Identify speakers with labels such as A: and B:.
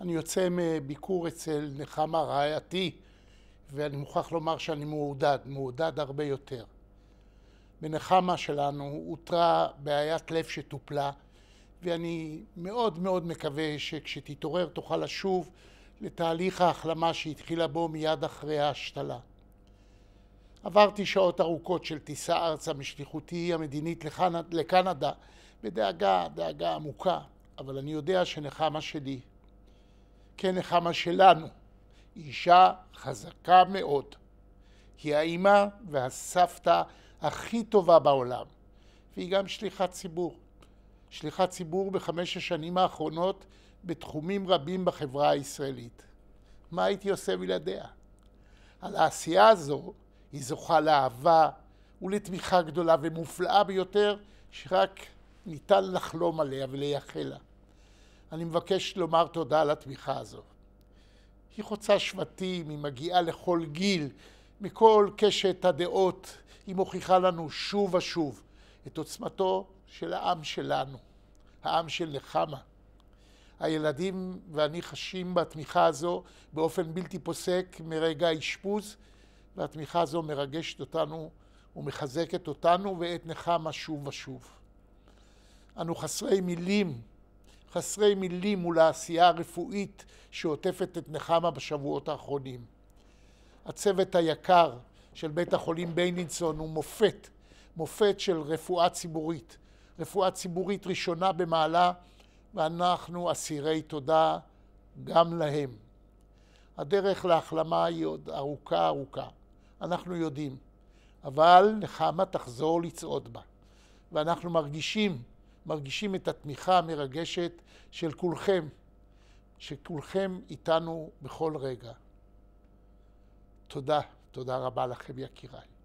A: אני יוצא מביקור אצל נחמה רעייתי, ואני מוכרח לומר שאני מעודד, מעודד הרבה יותר. בנחמה שלנו אותרה בעיית לב שטופלה, ואני מאוד מאוד מקווה שכשתתעורר תוכל לשוב לתהליך ההחלמה שהתחילה בו מיד אחרי ההשתלה. עברתי שעות ארוכות של טיסה ארצה משליחותי המדינית לקנדה בדאגה, דאגה עמוקה, אבל אני יודע שנחמה שלי, כנחמה כן, שלנו, אישה חזקה מאוד. היא האימא והסבתא הכי טובה בעולם, והיא גם שליחת ציבור. שליחת ציבור בחמש השנים האחרונות בתחומים רבים בחברה הישראלית. מה הייתי עושה בלעדיה? על העשייה הזו היא זוכה לאהבה ולתמיכה גדולה ומופלאה ביותר שרק ניתן לחלום עליה ולייחל לה. אני מבקש לומר תודה על התמיכה הזו. היא חוצה שבטים, היא מגיעה לכל גיל, מכל קשת הדעות, היא מוכיחה לנו שוב ושוב את עוצמתו של העם שלנו, העם של נחמה. הילדים ואני חשים בתמיכה הזו באופן בלתי פוסק מרגע האשפוז, והתמיכה הזו מרגשת אותנו ומחזקת אותנו ואת נחמה שוב ושוב. אנו חסרי מילים חסרי מילים מול העשייה הרפואית שעוטפת את נחמה בשבועות האחרונים. הצוות היקר של בית החולים ביילינסון הוא מופת, מופת של רפואה ציבורית, רפואה ציבורית ראשונה במעלה, ואנחנו אסירי תודה גם להם. הדרך להחלמה היא עוד ארוכה ארוכה, אנחנו יודעים, אבל נחמה תחזור לצעוד בה, ואנחנו מרגישים מרגישים את התמיכה המרגשת של כולכם, שכולכם איתנו בכל רגע. תודה, תודה רבה לכם יקיריי.